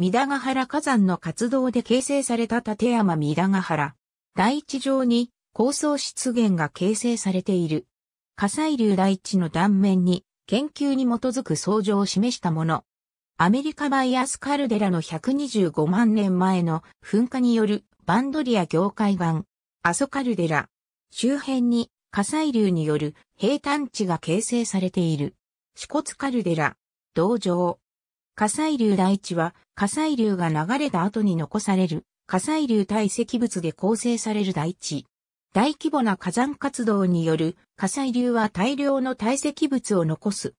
三田ヶ原火山の活動で形成された立山三田ヶ原。第一上に高層湿原が形成されている。火砕流大地の断面に研究に基づく相乗を示したもの。アメリカバイアスカルデラの125万年前の噴火によるバンドリア業界版、アソカルデラ。周辺に火砕流による平坦地が形成されている。四骨カルデラ、道場、火砕流大地は火砕流が流れた後に残される火砕流堆積物で構成される大地。大規模な火山活動による火砕流は大量の堆積物を残す。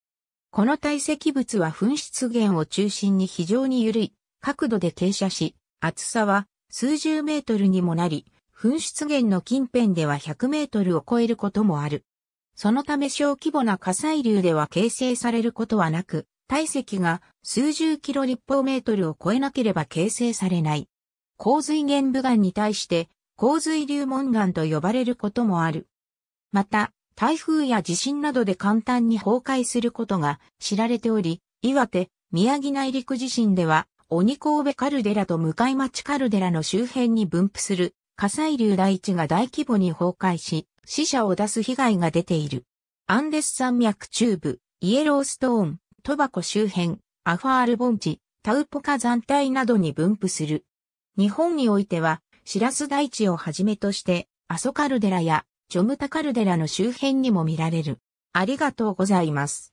この堆積物は噴出源を中心に非常に緩い角度で傾斜し、厚さは数十メートルにもなり、噴出源の近辺では100メートルを超えることもある。そのため小規模な火砕流では形成されることはなく、体積が数十キロ立方メートルを超えなければ形成されない。洪水玄武岩に対して洪水流門岩と呼ばれることもある。また、台風や地震などで簡単に崩壊することが知られており、岩手、宮城内陸地震では、鬼神戸カルデラと向町カルデラの周辺に分布する火砕流大地が大規模に崩壊し、死者を出す被害が出ている。アンデス山脈中部、イエローストーン、トバコ周辺、アファール盆地、タウポ火山帯などに分布する。日本においては、シラス大地をはじめとして、アソカルデラやジョムタカルデラの周辺にも見られる。ありがとうございます。